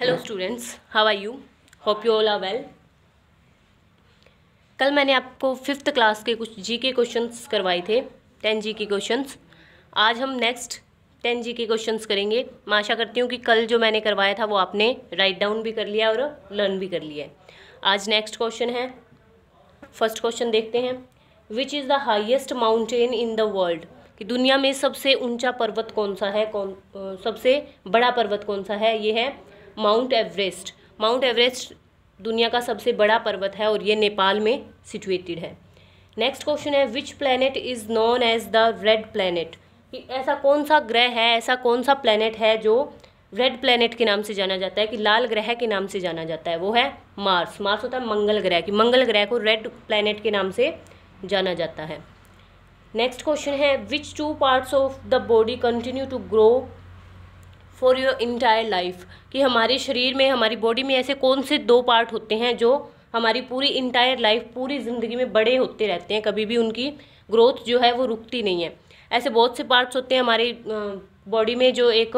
hello students how are you hope you all are well कल मैंने आपको fifth class के कुछ जी के क्वेश्चंस करवाए थे टेन जी के क्वेश्चंस आज हम नेक्स्ट टेन जी के क्वेश्चंस करेंगे मैं आशा करती हूँ कि कल जो मैंने करवाया था वो आपने राइट डाउन भी कर लिया और लर्न भी कर लिया है आज नेक्स्ट क्वेश्चन है फर्स्ट क्वेश्चन देखते हैं which is the highest mountain in the world कि दुनिया में सबसे ऊंचा पर्वत कौन सा है कौन सबसे बड़ा पर्वत कौन सा है ये है माउंट एवरेस्ट माउंट एवरेस्ट दुनिया का सबसे बड़ा पर्वत है और ये नेपाल में सिचुएटेड है नेक्स्ट क्वेश्चन है which planet is known as the red planet ऐसा कौन सा ग्रह है ऐसा कौन सा प्लानट है जो रेड प्लानट के नाम से जाना जाता है कि लाल ग्रह के नाम से जाना जाता है वो है मार्स मार्स होता है मंगल ग्रह कि मंगल ग्रह को रेड प्लानट के नाम से जाना जाता है नेक्स्ट क्वेश्चन है which two parts of the body continue to grow for your entire life कि हमारे शरीर में हमारी बॉडी में ऐसे कौन से दो पार्ट होते हैं जो हमारी पूरी इंटायर लाइफ पूरी ज़िंदगी में बड़े होते रहते हैं कभी भी उनकी ग्रोथ जो है वो रुकती नहीं है ऐसे बहुत से पार्ट्स होते हैं हमारी बॉडी में जो एक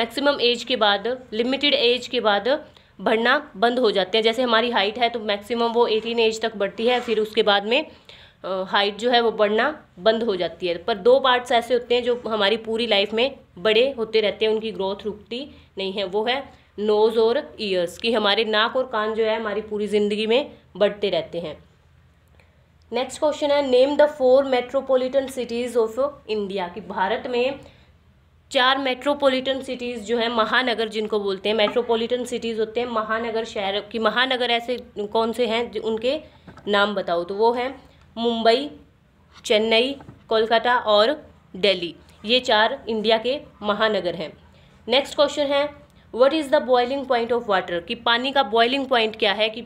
मैक्सिमम एज के बाद लिमिटेड एज के बाद बढ़ना बंद हो जाते हैं जैसे हमारी हाइट है तो मैक्सिमम वो एटीन एज तक बढ़ती है फिर उसके बाद में हाइट जो है वो बढ़ना बंद हो जाती है पर दो पार्ट्स ऐसे होते हैं जो हमारी पूरी लाइफ में बड़े होते रहते हैं उनकी ग्रोथ रुकती नहीं है वो है नोज़ और ईयर्स कि हमारे नाक और कान जो है हमारी पूरी ज़िंदगी में बढ़ते रहते हैं नेक्स्ट क्वेश्चन है name the four metropolitan cities of India कि भारत में चार मेट्रोपॉलिटन सिटीज़ जो है महानगर जिनको बोलते हैं मेट्रोपॉलिटन सिटीज़ होते हैं महानगर शहर की महानगर ऐसे कौन से हैं उनके नाम बताओ तो वो हैं मुंबई चेन्नई कोलकाता और दिल्ली ये चार इंडिया के महानगर हैं नेक्स्ट क्वेश्चन है what is the boiling point of water कि पानी का बॉइलिंग पॉइंट क्या है कि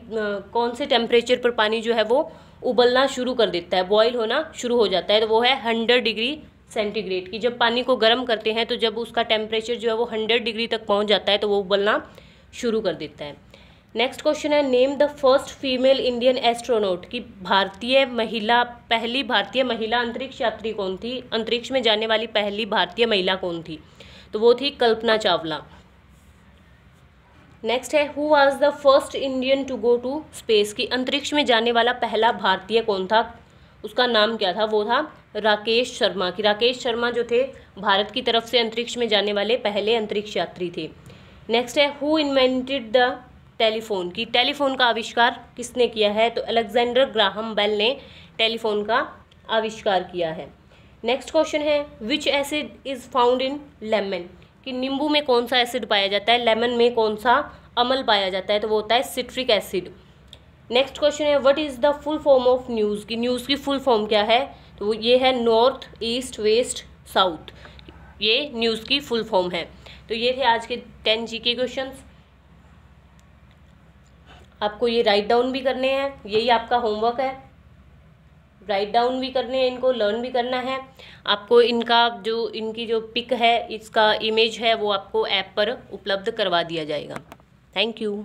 कौन से टेम्परेचर पर पानी जो है वो उबलना शुरू कर देता है बॉयल होना शुरू हो जाता है तो वो है हंड्रेड डिग्री सेंटीग्रेड की जब पानी को गर्म करते हैं तो जब उसका टेम्परेचर जो है वो हंड्रेड डिग्री तक पहुँच जाता है तो वो उबलना शुरू कर देता है नेक्स्ट क्वेश्चन है name the first female Indian astronaut की भारतीय महिला पहली भारतीय महिला अंतरिक्ष यात्री कौन थी अंतरिक्ष में जाने वाली पहली भारतीय महिला कौन थी तो वो थी कल्पना चावला नेक्स्ट है who was the first Indian to go to space की अंतरिक्ष में जाने वाला पहला भारतीय कौन था उसका नाम क्या था वो था राकेश शर्मा की राकेश शर्मा जो थे भारत की तरफ से अंतरिक्ष में जाने वाले पहले अंतरिक्ष यात्री थे नेक्स्ट है हु इन्वेंटेड द टेलीफोन की टेलीफोन का आविष्कार किसने किया है तो अलेक्जेंडर ग्राहम बेल ने टेलीफोन का आविष्कार किया है नेक्स्ट क्वेश्चन है which acid is found in lemon कि नींबू में कौन सा एसिड पाया जाता है लेमन में कौन सा अमल पाया जाता है तो वो होता है सिट्रिक एसिड नेक्स्ट क्वेश्चन है what is the full form of news की न्यूज़ की फुल फॉर्म क्या है तो वो ये है नॉर्थ ईस्ट वेस्ट साउथ ये न्यूज़ की फुल फॉर्म है तो ये थे आज के टेन जी के क्वेश्चन आपको ये राइट डाउन भी करने हैं यही आपका होमवर्क है राइट डाउन भी करने हैं इनको लर्न भी करना है आपको इनका जो इनकी जो पिक है इसका इमेज है वो आपको ऐप पर उपलब्ध करवा दिया जाएगा थैंक यू